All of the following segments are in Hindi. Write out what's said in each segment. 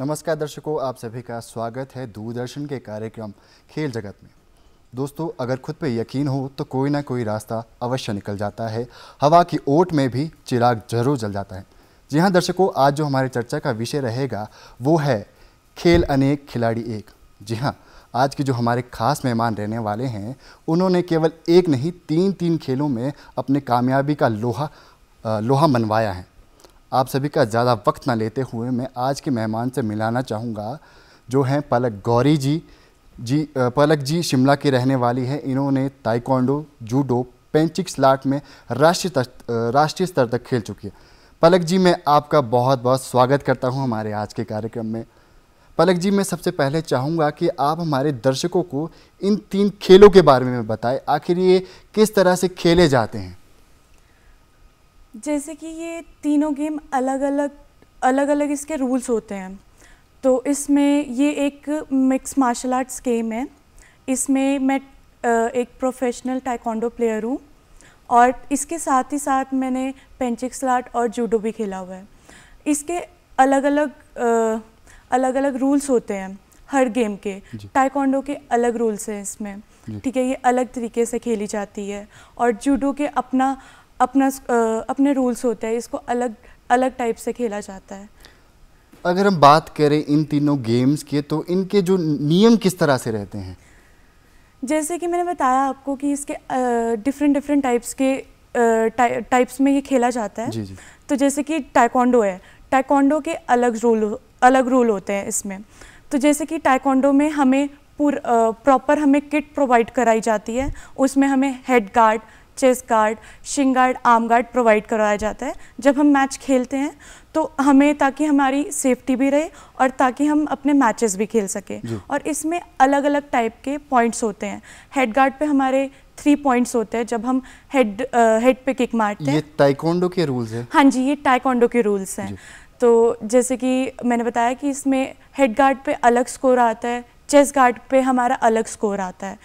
नमस्कार दर्शकों आप सभी का स्वागत है दूरदर्शन के कार्यक्रम खेल जगत में दोस्तों अगर खुद पे यकीन हो तो कोई ना कोई रास्ता अवश्य निकल जाता है हवा की ओट में भी चिराग जरूर जल जाता है जी हाँ दर्शकों आज जो हमारी चर्चा का विषय रहेगा वो है खेल अनेक खिलाड़ी एक जी हाँ आज के जो हमारे खास मेहमान रहने वाले हैं उन्होंने केवल एक नहीं तीन तीन खेलों में अपने कामयाबी का लोहा लोहा मनवाया है आप सभी का ज़्यादा वक्त ना लेते हुए मैं आज के मेहमान से मिलाना चाहूँगा जो हैं पलक गौरी जी जी पलक जी शिमला की रहने वाली हैं इन्होंने ताइकोंडो जूडो पेंचिक स्लाट में राष्ट्रीय राष्ट्रीय स्तर तक खेल चुकी है पलक जी मैं आपका बहुत बहुत स्वागत करता हूँ हमारे आज के कार्यक्रम में पलक जी मैं सबसे पहले चाहूँगा कि आप हमारे दर्शकों को इन तीन खेलों के बारे में बताएं आखिर ये किस तरह से खेले जाते हैं जैसे कि ये तीनों गेम अलग अलग अलग अलग इसके रूल्स होते हैं तो इसमें ये एक मिक्स मार्शल आर्ट्स गेम है इसमें मैं एक प्रोफेशनल टाइकोंडो प्लेयर हूँ और इसके साथ ही साथ मैंने पेंचिक स्लाट और जूडो भी खेला हुआ है इसके अलग अलग अलग अलग रूल्स होते हैं हर गेम के टाइकोंडो के अलग रूल्स हैं इसमें ठीक है ये अलग तरीके से खेली जाती है और जूडो के अपना अपना अपने रूल्स होते हैं इसको अलग अलग टाइप से खेला जाता है अगर हम बात करें इन तीनों गेम्स के तो इनके जो नियम किस तरह से रहते हैं जैसे कि मैंने बताया आपको कि इसके डिफरेंट डिफरेंट टाइप्स के टाइप्स में ये खेला जाता है जी जी। तो जैसे कि टाइकोंडो है टाइकोंडो के अलग रूल अलग रूल होते हैं इसमें तो जैसे कि टाइकोंडो में हमें पूर प्रॉपर हमें किट प्रोवाइड कराई जाती है उसमें हमें head guard chest guard shin guard arm guard provide करवाया जाता है जब हम मैच खेलते हैं तो हमें ताकि हमारी सेफ्टी भी रहे और ताकि हम अपने मैचेस भी खेल सकें और इसमें अलग अलग टाइप के पॉइंट्स होते हैं हेड गार्ड पे हमारे थ्री पॉइंट्स होते हैं जब हम हेड हेड पे किक मारते हैं ये टाइकोंडो के रूल्स हैं हाँ जी ये टाइकोंडो के रूल्स हैं तो जैसे कि मैंने बताया कि इसमें हेड गार्ड पे अलग स्कोर आता है चेस गार्ड पे हमारा अलग स्कोर आता है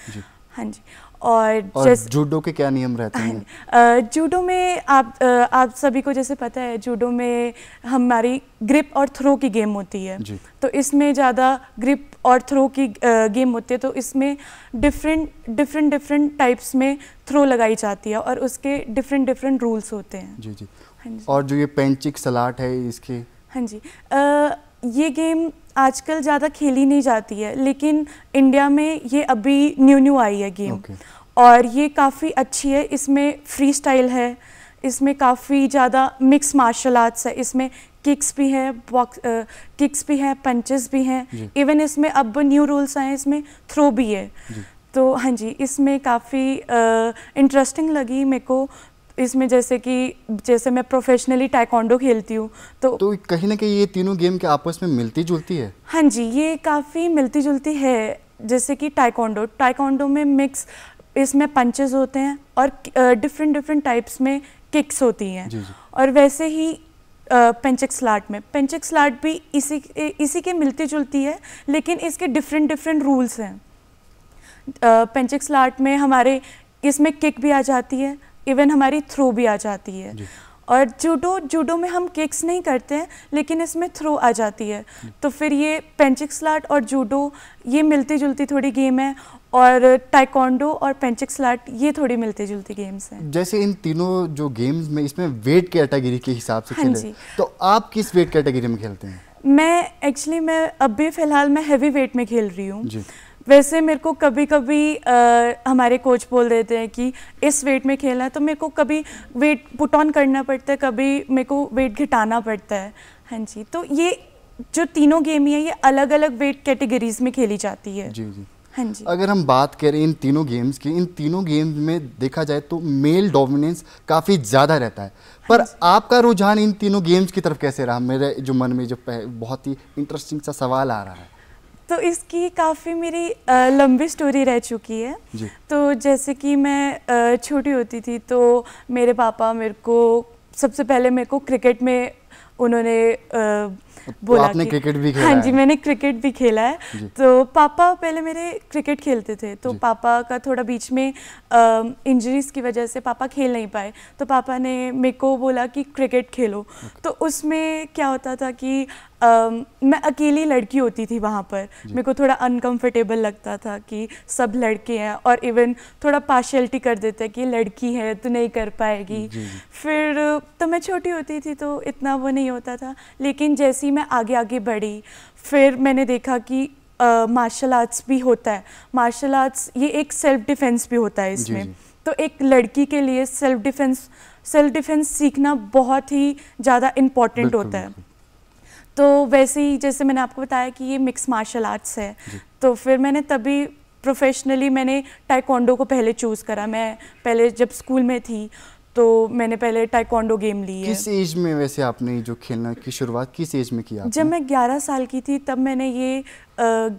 हाँ जी और, और जूडो के क्या नियम रहते हैं जूडो में आप आप सभी को जैसे पता है जूडो में हमारी ग्रिप और थ्रो की गेम होती है तो इसमें ज़्यादा ग्रिप और थ्रो की गेम होती है तो इसमें डिफरेंट डिफरेंट डिफरेंट टाइप्स में थ्रो लगाई जाती है और उसके डिफरेंट डिफरेंट रूल्स होते हैं जी जी हाँ और जो ये पेंचिक सलाट है इसके हाँ जी ये गेम आजकल ज़्यादा खेली नहीं जाती है लेकिन इंडिया में ये अभी न्यू न्यू आई है गेम okay. और ये काफ़ी अच्छी है इसमें फ्री स्टाइल है इसमें काफ़ी ज़्यादा मिक्स मार्शल आर्ट्स है इसमें किक्स भी है बॉक्स किक्स भी है पंचेस भी हैं इवन इसमें अब न्यू रूल्स आए हैं इसमें थ्रो भी है तो हाँ जी इसमें काफ़ी इंटरेस्टिंग लगी मेरे को इसमें जैसे कि जैसे मैं प्रोफेशनली टाइकोंडो खेलती हूँ तो तो कहीं ना कहीं ये तीनों गेम के आपस में मिलती जुलती है हाँ जी ये काफ़ी मिलती जुलती है जैसे कि टाइकोंडो टाइकोंडो में मिक्स इसमें पंचेस होते हैं और डिफरेंट डिफरेंट टाइप्स में किक्स होती हैं और वैसे ही पेंचक स्लाट में पेंचक स्लाट भी इसी इसी के मिलती जुलती है लेकिन इसके डिफरेंट डिफरेंट रूल्स हैं पेंचक स्लाट में हमारे इसमें किक भी आ जाती है इवन हमारी थ्रो भी आ जाती है और जूडो जूडो में हम किक्स नहीं करते हैं लेकिन इसमें थ्रो आ जाती है तो फिर ये पेंचिक स्लाट और जूडो ये मिलती जुलती थोड़ी गेम है और टाइकोंडो और पेंचिक स्लाट ये थोड़ी मिलती जुलती गेम्स हैं जैसे इन तीनों जो गेम्स में इसमें वेट कैटेगरी के हिसाब से हाँ जी तो आप किस वेट कैटेगरी में खेलते हैं मैं एक्चुअली मैं अभी फ़िलहाल मैं हैवी वेट में खेल रही हूँ वैसे मेरे को कभी कभी आ, हमारे कोच बोल देते हैं कि इस वेट में खेलना है तो मेरे को कभी वेट पुट ऑन करना पड़ता है कभी मेरे को वेट घटाना पड़ता है हाँ जी तो ये जो तीनों गेम है ये अलग अलग वेट कैटेगरीज में खेली जाती है जी जी हाँ जी अगर हम बात करें इन तीनों गेम्स की इन तीनों गेम्स में देखा जाए तो मेल डोमिनेंस काफ़ी ज़्यादा रहता है हाँ पर हाँ आपका रुझान इन तीनों गेम्स की तरफ कैसे रहा मेरे जो मन में जो बहुत ही इंटरेस्टिंग सा सवाल आ रहा है तो इसकी काफ़ी मेरी लंबी स्टोरी रह चुकी है जी। तो जैसे कि मैं छोटी होती थी तो मेरे पापा मेरे को सबसे पहले मेरे को क्रिकेट में उन्होंने आ, तो बोला आपने क्रिकेट भी खेला हाँ जी मैंने क्रिकेट भी खेला है तो पापा पहले मेरे क्रिकेट खेलते थे तो पापा का थोड़ा बीच में इंजरीज की वजह से पापा खेल नहीं पाए तो पापा ने मेरे को बोला कि क्रिकेट खेलो तो उसमें क्या होता था कि मैं अकेली लड़की होती थी वहाँ पर मेरे को थोड़ा अनकंफर्टेबल लगता था कि सब लड़के हैं और इवन थोड़ा पार्शलिटी कर देते कि लड़की है तो नहीं कर पाएगी फिर तो मैं छोटी होती थी तो इतना वो नहीं होता था लेकिन जैसे ही मैं आगे आगे बढ़ी फिर मैंने देखा कि मार्शल uh, आर्ट्स भी होता है मार्शल आर्ट्स ये एक सेल्फ डिफेंस भी होता है इसमें जी, जी. तो एक लड़की के लिए सेल्फ डिफेंस सेल्फ डिफेंस सीखना बहुत ही ज़्यादा इम्पॉर्टेंट होता है तो वैसे ही जैसे मैंने आपको बताया कि ये मिक्स मार्शल आर्ट्स है तो फिर मैंने तभी प्रोफेशनली मैंने टाइकोंडो को पहले चूज़ करा मैं पहले जब स्कूल में थी तो मैंने पहले टाइकोंडो गेम ली है किस एज में वैसे आपने जो खेलना की शुरुआत किस एज में किया जब मैं 11 साल की थी तब मैंने ये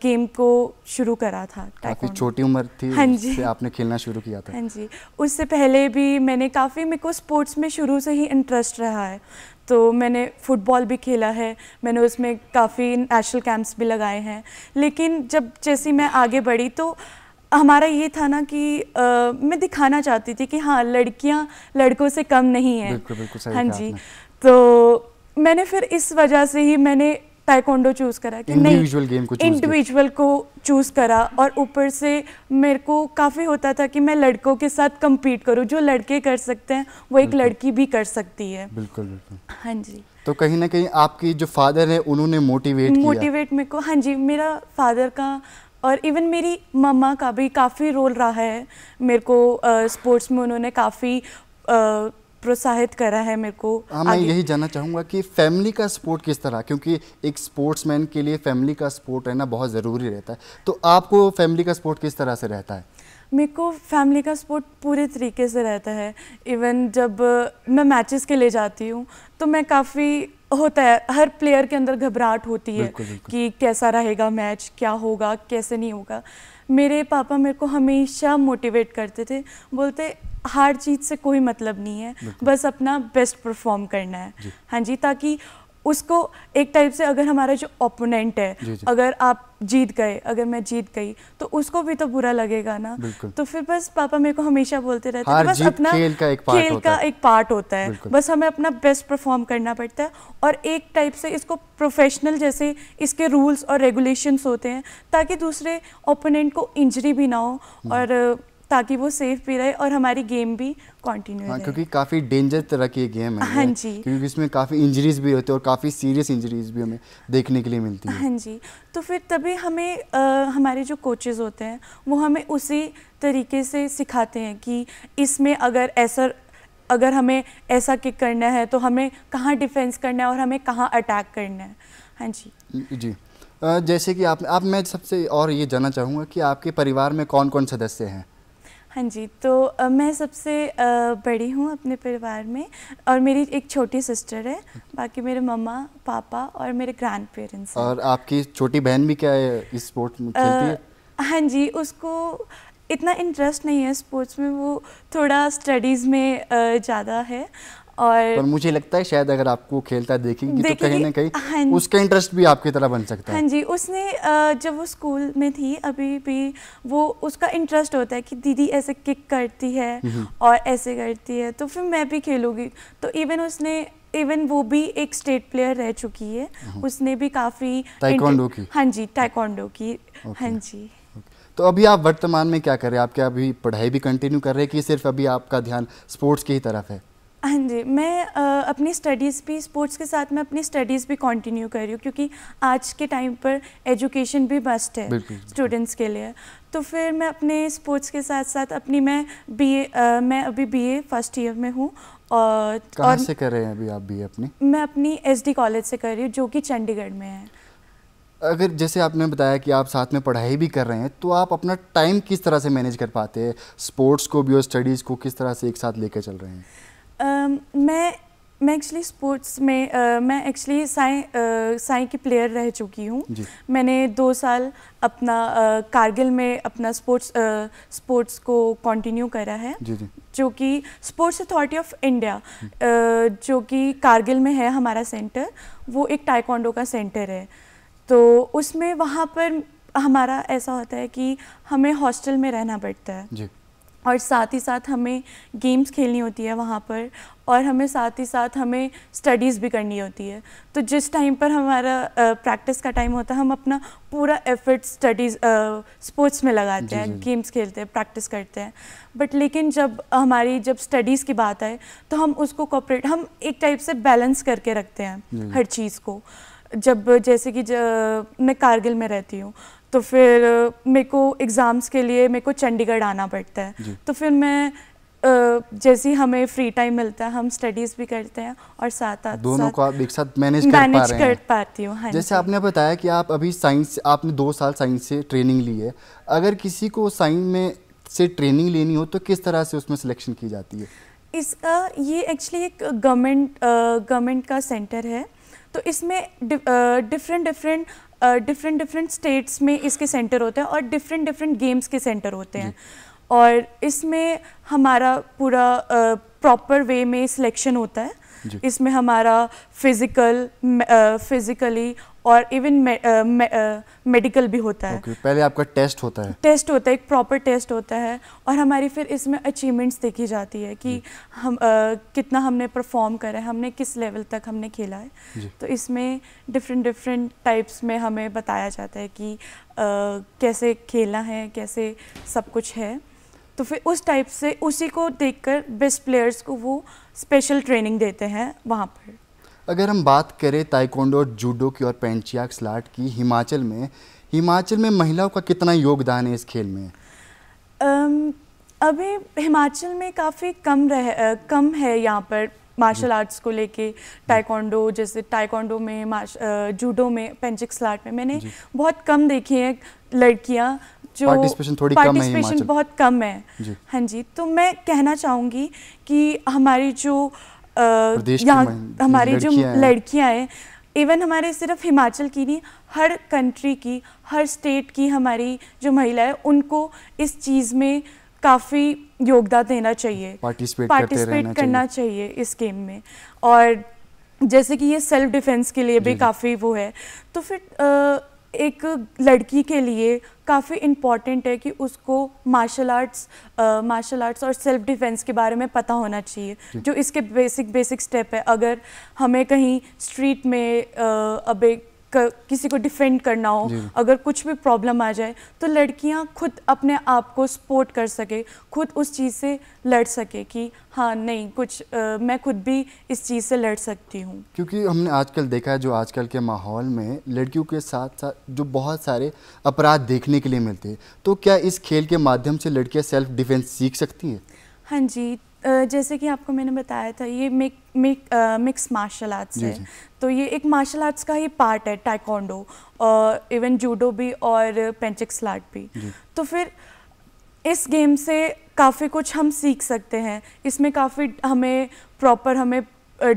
गेम को शुरू करा था काफ़ी छोटी उम्र थी हाँ जी आपने खेलना शुरू किया था हाँ जी उससे पहले भी मैंने काफ़ी मेरे को स्पोर्ट्स में शुरू से ही इंटरेस्ट रहा है तो मैंने फुटबॉल भी खेला है मैंने उसमें काफ़ी नेशनल कैंप्स भी लगाए हैं लेकिन जब जैसी मैं आगे बढ़ी तो हमारा ये था ना कि आ, मैं दिखाना चाहती थी कि हाँ लड़कियाँ लड़कों से कम नहीं है बिल्कुल, बिल्कुल हाँ जी तो मैंने फिर इस वजह से ही मैंने टाइकोंडो चूज करा कि इंडिविजुअल गेम को इंडिविजुअल को चूज करा और ऊपर से मेरे को काफ़ी होता था कि मैं लड़कों के साथ कम्पीट करूँ जो लड़के कर सकते हैं वो एक लड़की भी कर सकती है बिल्कुल बिल्कुल हाँ जी तो कहीं ना कहीं आपकी जो फादर है उन्होंने मोटिवेट मोटिवेट मेरे को हाँ जी मेरा फादर का और इवन मेरी मम्मा का भी काफ़ी रोल रहा है मेरे को स्पोर्ट्स में उन्होंने काफ़ी प्रोत्साहित करा है मेरे को हाँ मैं यही जानना चाहूँगा कि फैमिली का सपोर्ट किस तरह क्योंकि एक स्पोर्ट्समैन के लिए फैमिली का सपोर्ट रहना बहुत ज़रूरी रहता है तो आपको फैमिली का सपोर्ट किस तरह से रहता है मेरे को फैमिली का सपोर्ट पूरे तरीके से रहता है इवन जब मैं मैचेस के लिए जाती हूँ तो मैं काफ़ी होता है हर प्लेयर के अंदर घबराहट होती है बिल्कुल, बिल्कुल। कि कैसा रहेगा मैच क्या होगा कैसे नहीं होगा मेरे पापा मेरे को हमेशा मोटिवेट करते थे बोलते हार जीत से कोई मतलब नहीं है बस अपना बेस्ट परफॉर्म करना है हाँ जी ताकि उसको एक टाइप से अगर हमारा जो ओपोनेंट है जी जी। अगर आप जीत गए अगर मैं जीत गई तो उसको भी तो बुरा लगेगा ना तो फिर बस पापा मेरे को हमेशा बोलते रहते हैं बस अपना खेल का एक पार्ट होता का है। एक पार्ट होता है बस हमें अपना बेस्ट परफॉर्म करना पड़ता है और एक टाइप से इसको प्रोफेशनल जैसे इसके रूल्स और रेगुलेशंस होते हैं ताकि दूसरे ओपोनेंट को इंजरी भी ना हो और ताकि वो सेफ भी रहे और हमारी गेम भी कंटिन्यू हाँ, क्योंकि काफ़ी डेंजर तरह की गेम है हाँ जी क्योंकि इसमें काफ़ी इंजरीज भी होती है और काफ़ी सीरियस इंजरीज भी हमें देखने के लिए मिलती है हाँ जी तो फिर तभी हमें आ, हमारे जो कोचेज होते हैं वो हमें उसी तरीके से सिखाते हैं कि इसमें अगर ऐसा अगर हमें ऐसा किक करना है तो हमें कहाँ डिफेंस करना है और हमें कहाँ अटैक करना है हाँ जी जी जैसे कि आप आप मैं सबसे और ये जानना चाहूँगा कि आपके परिवार में कौन कौन सदस्य हैं हाँ जी तो आ, मैं सबसे आ, बड़ी हूँ अपने परिवार में और मेरी एक छोटी सिस्टर है बाकी मेरे मम्मा पापा और मेरे ग्रैंड पेरेंट्स और आपकी छोटी बहन भी क्या है इस स्पोर्ट में खेलती है हाँ जी उसको इतना इंटरेस्ट नहीं है स्पोर्ट्स में वो थोड़ा स्टडीज़ में ज़्यादा है और पर मुझे लगता है शायद अगर आपको खेलता देखेंगी तो कहीं ना कहीं हाँ उसका इंटरेस्ट भी आपकी तरह बन सकता है हाँ जी उसने जब वो स्कूल में थी अभी भी वो उसका इंटरेस्ट होता है कि दीदी ऐसे किक करती है हम्म। और ऐसे करती है तो फिर मैं भी खेलूँगी तो इवन उसने इवन वो भी एक स्टेट प्लेयर रह चुकी है हम्म। उसने भी काफ़ी टाइकोंडो की हाँ जी टाइकोंडो की हाँ जी तो अभी आप वर्तमान में क्या कर रहे हैं आप क्या अभी पढ़ाई भी कंटिन्यू कर रहे हैं कि सिर्फ अभी आपका ध्यान स्पोर्ट्स की ही तरफ है हाँ जी मैं आ, अपनी स्टडीज़ भी स्पोर्ट्स के साथ मैं अपनी स्टडीज़ भी कंटिन्यू कर रही हूँ क्योंकि आज के टाइम पर एजुकेशन भी बेस्ट है स्टूडेंट्स के लिए तो फिर मैं अपने स्पोर्ट्स के साथ साथ अपनी मैं बी मैं अभी बीए फर्स्ट ईयर में हूँ और कहाँ से कर रहे हैं अभी आप बीए अपनी मैं अपनी एस कॉलेज से कर रही हूँ जो कि चंडीगढ़ में है अगर जैसे आपने बताया कि आप साथ में पढ़ाई भी कर रहे हैं तो आप अपना टाइम किस तरह से मैनेज कर पाते हैं स्पोर्ट्स को भी और स्टडीज़ को किस तरह से एक साथ लेकर चल रहे हैं मैं मैं एक्चुअली स्पोर्ट्स में uh, मैं एक्चुअली साई साई की प्लेयर रह चुकी हूँ मैंने दो साल अपना uh, कारगिल में अपना स्पोर्ट्स स्पोर्ट्स स्पोर्ट्स को कंटिन्यू करा है जी जी। जो कि स्पोर्ट्स अथॉरिटी ऑफ इंडिया जो कि कारगिल में है हमारा सेंटर वो एक टाइकोंडो का सेंटर है तो उसमें वहाँ पर हमारा ऐसा होता है कि हमें हॉस्टल में रहना पड़ता है जी। और साथ ही साथ हमें गेम्स खेलनी होती है वहाँ पर और हमें साथ ही साथ हमें स्टडीज़ भी करनी होती है तो जिस टाइम पर हमारा प्रैक्टिस का टाइम होता है हम अपना पूरा एफर्ट स्टडीज़ स्पोर्ट्स में लगाते हैं गेम्स खेलते हैं प्रैक्टिस करते हैं बट लेकिन जब हमारी जब स्टडीज़ की बात आए तो हम उसको कॉपरेट हम एक टाइप से बैलेंस करके रखते हैं हम्म। हर चीज़ को जब जैसे कि जब मैं कारगिल में रहती हूँ तो फिर मेरे को एग्ज़ाम्स के लिए मेरे को चंडीगढ़ आना पड़ता है तो फिर मैं जैसे हमें फ्री टाइम मिलता है हम स्टडीज भी करते हैं और साथ साथ दोनों को आप एक साथ मैनेज कर पा रहे कर पाती हूँ हाँ जैसे आपने बताया कि आप अभी साइंस आपने दो साल साइंस से ट्रेनिंग ली है अगर किसी को साइंस में से ट्रेनिंग लेनी हो तो किस तरह से उसमें सिलेक्शन की जाती है इसका ये एक्चुअली एक गवर्नमेंट गवर्नमेंट का सेंटर है तो इसमें different different different different states में इसके सेंटर होते हैं और डिफरेंट डिफरेंट गेम्स के सेंटर होते हैं और इसमें हमारा पूरा प्रॉपर वे में सिलेक्शन होता है इसमें हमारा फिजिकल फिजिकली और इवन मेडिकल भी होता है okay, पहले आपका टेस्ट होता है टेस्ट होता है एक प्रॉपर टेस्ट होता है और हमारी फिर इसमें अचीवमेंट्स देखी जाती है कि हम आ, कितना हमने परफॉर्म करा है हमने किस लेवल तक हमने खेला है तो इसमें डिफरेंट डिफरेंट टाइप्स में हमें बताया जाता है कि आ, कैसे खेलना है कैसे सब कुछ है तो फिर उस टाइप से उसी को देखकर बेस्ट प्लेयर्स को वो स्पेशल ट्रेनिंग देते हैं वहाँ पर अगर हम बात करें ताइकोंडो और जूडो की और पेंचियाक स्लाट की हिमाचल में हिमाचल में महिलाओं का कितना योगदान है इस खेल में अभी हिमाचल में काफ़ी कम रह कम है यहाँ पर मार्शल आर्ट्स को लेके टाइकोंडो जैसे टाइकोंडो में जूडो में पेंचिक स्लाट में मैंने बहुत कम देखी है लड़कियाँ जो पार्टिसिपेशन थोड़ी पार्टिसिपेशन कम है बहुत कम है जी। हाँ जी तो मैं कहना चाहूँगी कि हमारी जो यहाँ हमारी जो लड़कियाँ हैं इवन हमारे सिर्फ हिमाचल की नहीं हर कंट्री की हर स्टेट की हमारी जो महिला है उनको इस चीज़ में काफ़ी योगदान देना चाहिए पार्टिसिपेट करना चाहिए इस गेम में और जैसे कि ये सेल्फ डिफेंस के लिए भी काफ़ी वो है तो फिर एक लड़की के लिए काफ़ी इम्पॉर्टेंट है कि उसको मार्शल आर्ट्स मार्शल आर्ट्स और सेल्फ डिफेंस के बारे में पता होना चाहिए जो इसके बेसिक बेसिक स्टेप है अगर हमें कहीं स्ट्रीट में अब एक किसी को डिफेंड करना हो अगर कुछ भी प्रॉब्लम आ जाए तो लड़कियां खुद अपने आप को सपोर्ट कर सके खुद उस चीज़ से लड़ सके कि हाँ नहीं कुछ आ, मैं खुद भी इस चीज़ से लड़ सकती हूँ क्योंकि हमने आजकल देखा है जो आजकल के माहौल में लड़कियों के साथ साथ जो बहुत सारे अपराध देखने के लिए मिलते हैं तो क्या इस खेल के माध्यम से लड़कियाँ सेल्फ डिफेंस सीख सकती हैं हाँ जी जैसे कि आपको मैंने बताया था ये मिक, मिक, आ, मिक्स मार्शल आर्ट्स है तो ये एक मार्शल आर्ट्स का ही पार्ट है टाइकोंडो और इवन जूडो भी और पेंचिक स्लाट भी तो फिर इस गेम से काफ़ी कुछ हम सीख सकते हैं इसमें काफ़ी हमें प्रॉपर हमें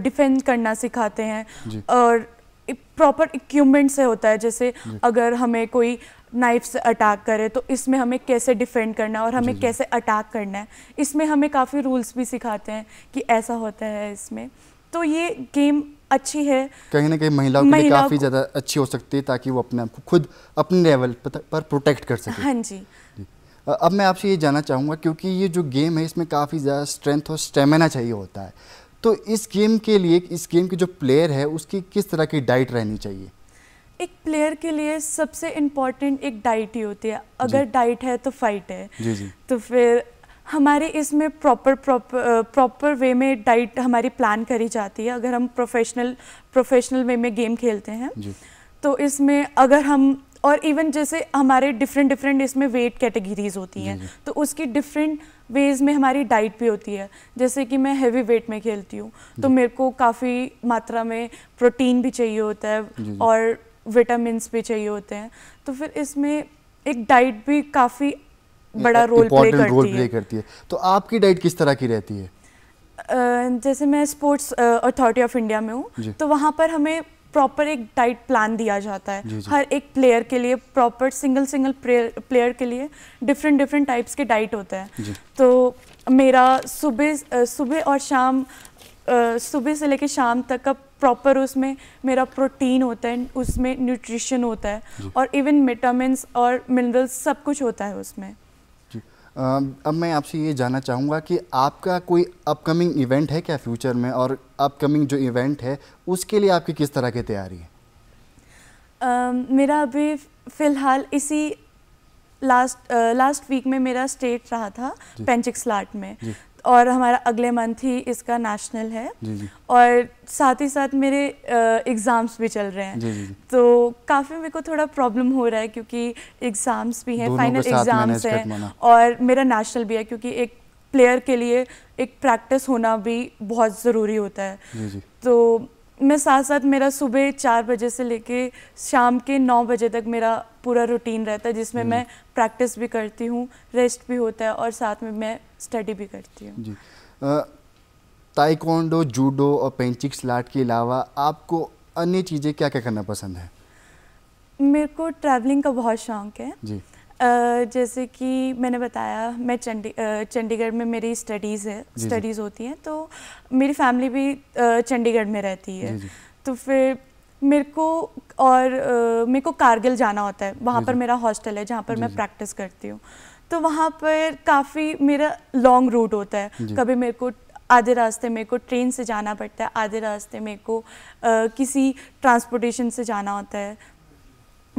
डिफेंड करना सिखाते हैं और प्रॉपर इक्विपमेंट से होता है जैसे अगर हमें कोई नाइफ से अटैक करे तो इसमें हमें कैसे डिफेंड करना है और हमें कैसे अटैक करना है इसमें हमें काफ़ी रूल्स भी सिखाते हैं कि ऐसा होता है इसमें तो ये गेम अच्छी है कहीं ना कहीं महिलाओं के लिए काफ़ी ज़्यादा अच्छी हो सकती है ताकि वो अपने आप को खुद अपने लेवल पर प्रोटेक्ट कर सकें हाँ जी अब मैं आपसे ये जानना चाहूँगा क्योंकि ये जो गेम है इसमें काफ़ी ज़्यादा स्ट्रेंथ और स्टेमिना चाहिए होता है तो इस गेम के लिए इस गेम के जो प्लेयर है उसकी किस तरह की डाइट रहनी चाहिए एक प्लेयर के लिए सबसे इम्पोर्टेंट एक डाइट ही होती है अगर डाइट है तो फाइट है जी जी। तो फिर हमारे इसमें प्रॉपर प्रॉपर प्रॉपर वे में डाइट हमारी प्लान करी जाती है अगर हम प्रोफेशनल प्रोफेशनल वे में गेम खेलते हैं तो इसमें अगर हम और इवन जैसे हमारे डिफरेंट डिफरेंट इसमें वेट कैटेगरीज होती हैं तो उसकी डिफरेंट वेज में हमारी डाइट भी होती है जैसे कि मैं हैवी वेट में खेलती हूँ तो मेरे को काफ़ी मात्रा में प्रोटीन भी चाहिए होता है और विटामिनस भी चाहिए होते हैं तो फिर इसमें एक डाइट भी काफ़ी बड़ा रोल प्ले करती, रोल प्ले करती है तो आपकी डाइट किस तरह की रहती है जैसे मैं स्पोर्ट्स अथॉरिटी ऑफ इंडिया में हूँ तो वहाँ पर हमें प्रॉपर एक डाइट प्लान दिया जाता है जी जी। हर एक प्लेयर के लिए प्रॉपर सिंगल सिंगल प्लेयर के लिए डिफरेंट डिफरेंट टाइप्स के डाइट होते हैं तो मेरा सुबह सुबह और शाम सुबह से लेकर शाम तक का प्रॉपर उसमें मेरा प्रोटीन होता है उसमें न्यूट्रिशन होता है और इवन विटामिनस और मिनरल्स सब कुछ होता है उसमें अब मैं आपसे ये जानना चाहूँगा कि आपका कोई अपकमिंग इवेंट है क्या फ्यूचर में और अपकमिंग जो इवेंट है उसके लिए आपकी किस तरह की तैयारी है आ, मेरा अभी फ़िलहाल इसी लास्ट आ, लास्ट वीक में मेरा स्टेट रहा था लाट में और हमारा अगले मंथ ही इसका नेशनल है जी जी। और साथ ही साथ मेरे एग्ज़ाम्स भी चल रहे हैं जी जी। तो काफ़ी मेरे को थोड़ा प्रॉब्लम हो रहा है क्योंकि एग्ज़ाम्स भी हैं फाइनल एग्ज़ाम्स हैं और मेरा नेशनल भी है क्योंकि एक प्लेयर के लिए एक प्रैक्टिस होना भी बहुत ज़रूरी होता है तो मैं साथ साथ मेरा सुबह चार बजे से लेके शाम के नौ बजे तक मेरा पूरा रूटीन रहता है जिसमें मैं प्रैक्टिस भी करती हूँ रेस्ट भी होता है और साथ में मैं स्टडी भी करती हूँ जी ताइकोंडो जूडो और पेंचिक स्लाट के अलावा आपको अन्य चीज़ें क्या क्या करना पसंद है मेरे को ट्रैवलिंग का बहुत शौक है जी जैसे कि मैंने बताया मैं चंडी चंडीगढ़ में मेरी स्टडीज़ है स्टडीज़ होती हैं तो मेरी फैमिली भी चंडीगढ़ में रहती है तो फिर मेरे को और मेरे को कारगिल जाना होता है वहाँ पर मेरा हॉस्टल है जहाँ पर मैं प्रैक्टिस करती हूँ तो वहाँ पर काफ़ी मेरा लॉन्ग रूट होता है कभी मेरे को आधे रास्ते मेरे को ट्रेन से जाना पड़ता है आधे रास्ते मेरे को आ, किसी ट्रांसपोर्टेशन से जाना होता है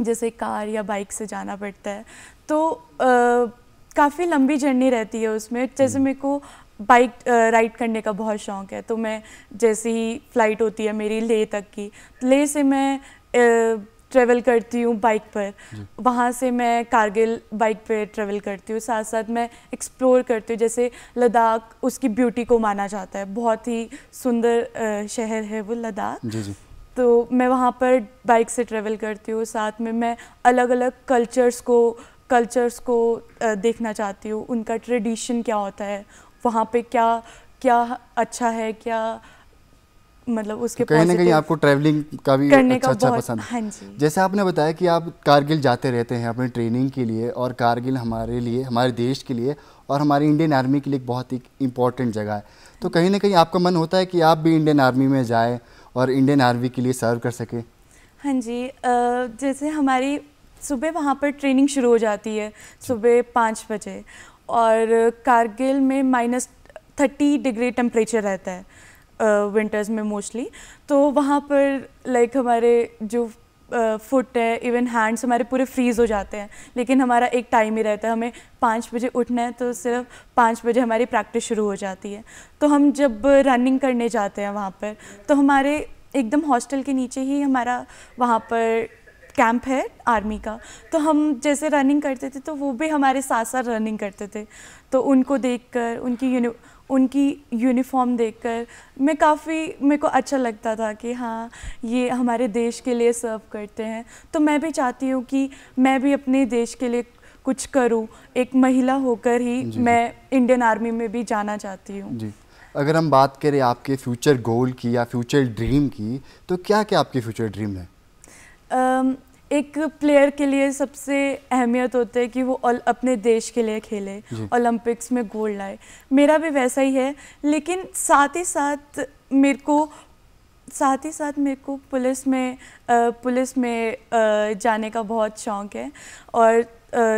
जैसे कार या बाइक से जाना पड़ता है तो काफ़ी लंबी जर्नी रहती है उसमें जैसे हम्म। मेरे को बाइक राइड करने का बहुत शौक है तो मैं जैसे ही फ़्लाइट होती है मेरी लेह तक की लेह से मैं ट्रैवल करती हूँ बाइक पर वहाँ से मैं कारगिल बाइक पर ट्रेवल करती हूँ साथ साथ मैं एक्सप्लोर करती हूँ जैसे लद्दाख उसकी ब्यूटी को माना जाता है बहुत ही सुंदर शहर है वो लद्दाख तो मैं वहाँ पर बाइक से ट्रैवल करती हूँ साथ में मैं अलग अलग कल्चर्स को कल्चर्स को देखना चाहती हूँ उनका ट्रेडिशन क्या होता है वहाँ पे क्या क्या अच्छा है क्या मतलब उसके तो कहीं ना कहीं आपको ट्रैवलिंग का भी करने अच्छा, का अच्छा, अच्छा पसंद हाँ जैसे आपने बताया कि आप कारगिल जाते रहते हैं अपनी ट्रेनिंग के लिए और कारगिल हमारे लिए हमारे देश के लिए और हमारी इंडियन आर्मी के लिए बहुत ही इम्पोर्टेंट जगह है तो कहीं ना कहीं आपका मन होता है कि आप भी इंडियन आर्मी में जाएँ और इंडियन आर्मी के लिए सर्व कर सके हाँ जी जैसे हमारी सुबह वहाँ पर ट्रेनिंग शुरू हो जाती है सुबह पाँच बजे और कारगिल में माइनस थर्टी डिग्री टेम्परेचर रहता है विंटर्स में मोस्टली तो वहाँ पर लाइक हमारे जो फुट है इवन हैंड्स हमारे पूरे फ्रीज़ हो जाते हैं लेकिन हमारा एक टाइम ही रहता है हमें पाँच बजे उठना है तो सिर्फ पाँच बजे हमारी प्रैक्टिस शुरू हो जाती है तो हम जब रनिंग करने जाते हैं वहाँ पर तो हमारे एकदम हॉस्टल के नीचे ही हमारा वहाँ पर कैंप है आर्मी का तो हम जैसे रनिंग करते थे तो वो भी हमारे साथ साथ रनिंग करते थे तो उनको कर उनकी यूनि उनकी यूनिफॉर्म देखकर मैं काफ़ी मेरे को अच्छा लगता था कि हाँ ये हमारे देश के लिए सर्व करते हैं तो मैं भी चाहती हूँ कि मैं भी अपने देश के लिए कुछ करूँ एक महिला होकर ही मैं इंडियन आर्मी में भी जाना चाहती हूँ जी अगर हम बात करें आपके फ्यूचर गोल की या फ्यूचर ड्रीम की तो क्या क्या आपकी फ्यूचर ड्रीम है um, एक प्लेयर के लिए सबसे अहमियत होती है कि वो अपने देश के लिए खेले ओलंपिक्स में गोल्ड लाए मेरा भी वैसा ही है लेकिन साथ ही साथ मेरे को साथ ही साथ मेरे को पुलिस में पुलिस में जाने का बहुत शौक़ है और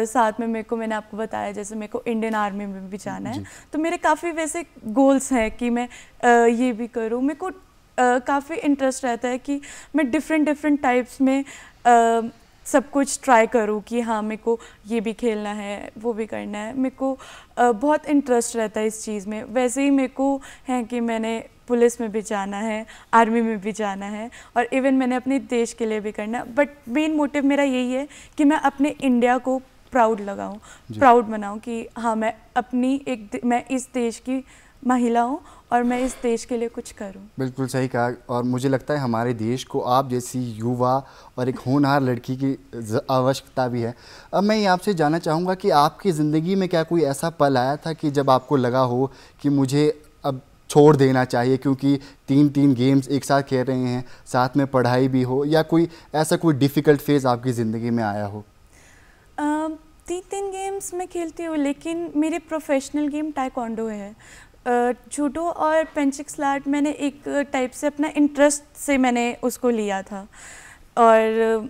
साथ में मेरे को मैंने आपको बताया जैसे मेरे को इंडियन आर्मी में भी जाना है तो मेरे काफ़ी वैसे गोल्स हैं कि मैं ये भी करूँ मेरे को काफ़ी इंटरेस्ट रहता है कि मैं डिफरेंट डिफरेंट टाइप्स में आ, सब कुछ ट्राई करूँ कि हाँ मेरे को ये भी खेलना है वो भी करना है मेरे को आ, बहुत इंटरेस्ट रहता है इस चीज़ में वैसे ही मेरे को है कि मैंने पुलिस में भी जाना है आर्मी में भी जाना है और इवन मैंने अपने देश के लिए भी करना है बट मेन मोटिव मेरा यही है कि मैं अपने इंडिया को प्राउड लगाऊँ प्राउड बनाऊँ कि हाँ मैं अपनी एक मैं इस देश की महिला हूँ और मैं इस देश के लिए कुछ करूँ बिल्कुल सही कहा और मुझे लगता है हमारे देश को आप जैसी युवा और एक होनहार लड़की की आवश्यकता भी है अब मैं ये आपसे जानना चाहूँगा कि आपकी ज़िंदगी में क्या कोई ऐसा पल आया था कि जब आपको लगा हो कि मुझे अब छोड़ देना चाहिए क्योंकि तीन तीन गेम्स एक साथ खेल रहे हैं साथ में पढ़ाई भी हो या कोई ऐसा कोई डिफ़िकल्ट फेज़ आपकी ज़िंदगी में आया हो तीन तीन गेम्स में खेलती हूँ लेकिन मेरे प्रोफेशनल गेम टाइकोंडो है जूडो और पेंचिक स्लाट मैंने एक टाइप से अपना इंटरेस्ट से मैंने उसको लिया था और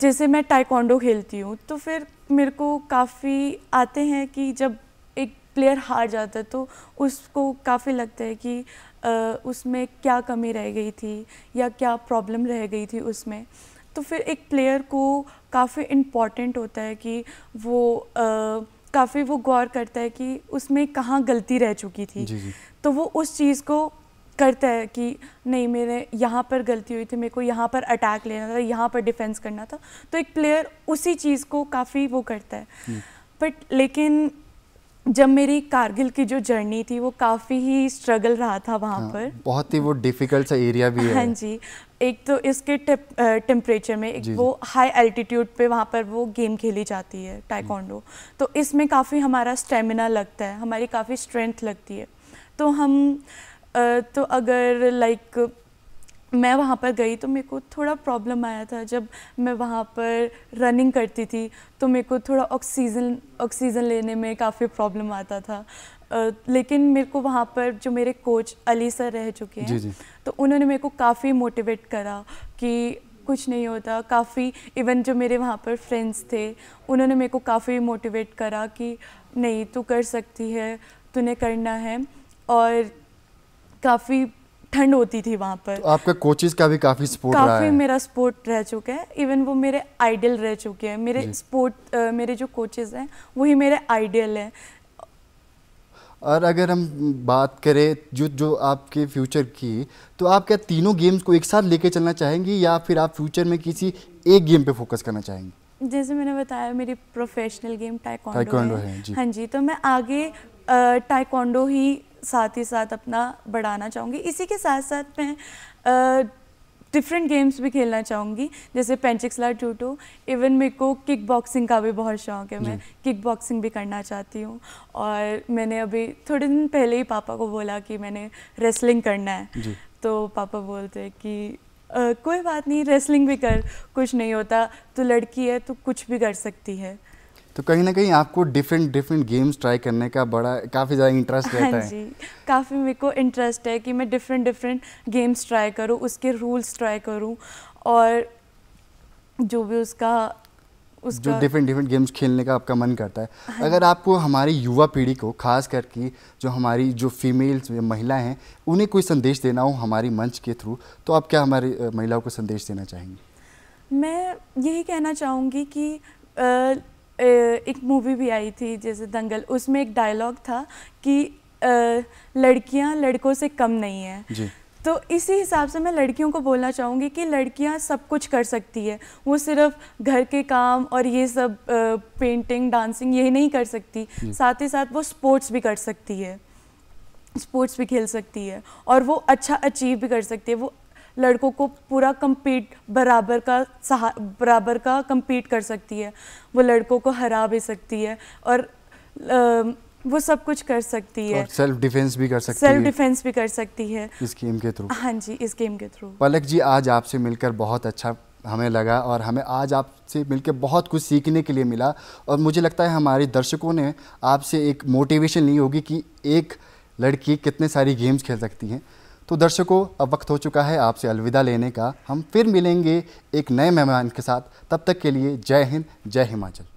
जैसे मैं टाइकोंडो खेलती हूँ तो फिर मेरे को काफ़ी आते हैं कि जब एक प्लेयर हार जाता है तो उसको काफ़ी लगता है कि आ, उसमें क्या कमी रह गई थी या क्या प्रॉब्लम रह गई थी उसमें तो फिर एक प्लेयर को काफ़ी इम्पॉर्टेंट होता है कि वो आ, काफ़ी वो गौर करता है कि उसमें कहाँ गलती रह चुकी थी जी जी। तो वो उस चीज़ को करता है कि नहीं मेरे यहाँ पर गलती हुई थी मेरे को यहाँ पर अटैक लेना था यहाँ पर डिफेंस करना था तो एक प्लेयर उसी चीज़ को काफ़ी वो करता है बट हम्म। लेकिन जब मेरी कारगिल की जो जर्नी थी वो काफ़ी ही स्ट्रगल रहा था वहाँ हाँ, पर बहुत ही वो डिफ़िकल्ट सा एरिया भी है हाँ जी एक तो इसके टेम्परेचर में एक वो हाई एल्टीट्यूड पे वहाँ पर वो गेम खेली जाती है टाइकोंडो हम्म। तो इसमें काफ़ी हमारा स्टेमिना लगता है हमारी काफ़ी स्ट्रेंथ लगती है तो हम तो अगर लाइक मैं वहाँ पर गई तो मेरे को थोड़ा प्रॉब्लम आया था जब मैं वहाँ पर रनिंग करती थी तो मेरे को थोड़ा ऑक्सीजन ऑक्सीजन लेने में काफ़ी प्रॉब्लम आता था लेकिन मेरे को वहाँ पर जो मेरे कोच अली सर रह चुके हैं जी जी। तो उन्होंने मेरे को काफ़ी मोटिवेट करा कि कुछ नहीं होता काफ़ी इवन जो मेरे वहाँ पर फ्रेंड्स थे उन्होंने मेरे को काफ़ी मोटिवेट करा कि नहीं तू कर सकती है तूने करना है और काफ़ी ठंड होती थी वहाँ पर तो आपका कोचेज का भी काफ़ी सपोर्ट काफ़ी रहा है। मेरा सपोर्ट रह चुका है इवन वो मेरे आइडियल रह चुके हैं मेरे स्पोर्ट मेरे जो कोचेज हैं वही मेरे आइडियल हैं और अगर हम बात करें जो जो आपके फ्यूचर की तो आप क्या तीनों गेम्स को एक साथ लेके चलना चाहेंगी या फिर आप फ्यूचर में किसी एक गेम पे फोकस करना चाहेंगी जैसे मैंने बताया मेरी प्रोफेशनल गेम टाइकोंडो है, है जी। हाँ जी तो मैं आगे टाइकोंडो ही साथ ही साथ अपना बढ़ाना चाहूँगी इसी के साथ साथ मैं आ, डिफरेंट गेम्स भी खेलना चाहूँगी जैसे पेंचिक्सला टू इवन मेरे को किक बॉक्सिंग का भी बहुत शौक है मैं किक बॉक्सिंग भी करना चाहती हूँ और मैंने अभी थोड़े दिन पहले ही पापा को बोला कि मैंने रेसलिंग करना है तो पापा बोलते हैं कि Uh, कोई बात नहीं रेसलिंग भी कर कुछ नहीं होता तो लड़की है तो कुछ भी कर सकती है तो कहीं ना कहीं आपको डिफरेंट डिफरेंट गेम्स ट्राई करने का बड़ा काफ़ी ज़्यादा इंटरेस्ट हाँ रहता है जी काफ़ी मेरे को इंटरेस्ट है कि मैं डिफरेंट डिफरेंट गेम्स ट्राई करूँ उसके रूल्स ट्राई करूँ और जो भी उसका उसका जो डिफरेंट डिफरेंट गेम्स खेलने का आपका मन करता है हाँ अगर आपको हमारी युवा पीढ़ी को खास करके जो हमारी जो फीमेल्स महिलाएं हैं उन्हें कोई संदेश देना हो हमारी मंच के थ्रू तो आप क्या हमारी महिलाओं को संदेश देना चाहेंगी मैं यही कहना चाहूँगी कि आ, एक मूवी भी आई थी जैसे दंगल उसमें एक डायलॉग था कि लड़कियां लड़कों से कम नहीं है जी। तो इसी हिसाब से मैं लड़कियों को बोलना चाहूँगी कि लड़कियाँ सब कुछ कर सकती है वो सिर्फ घर के काम और ये सब पेंटिंग डांसिंग यही नहीं कर सकती साथ ही साथ वो स्पोर्ट्स भी कर सकती है स्पोर्ट्स भी खेल सकती है और वो अच्छा अचीव भी कर सकती है वो लड़कों को पूरा कम्पीट बराबर का सहा बराबर का कम्पीट कर सकती है वो लड़कों को हरा भी सकती है और आ, वो सब कुछ कर सकती है सेल्फ डिफेंस भी कर सकती है सेल्फ डिफेंस भी कर सकती है इस गेम के थ्रू हाँ जी इस गेम के थ्रू पलक जी आज आपसे मिलकर बहुत अच्छा हमें लगा और हमें आज आपसे मिलकर बहुत कुछ सीखने के लिए मिला और मुझे लगता है हमारे दर्शकों ने आपसे एक मोटिवेशन ली होगी कि एक लड़की कितने सारी गेम्स खेल सकती हैं तो दर्शकों अब वक्त हो चुका है आपसे अलविदा लेने का हम फिर मिलेंगे एक नए मेहमान के साथ तब तक के लिए जय हिंद जय हिमाचल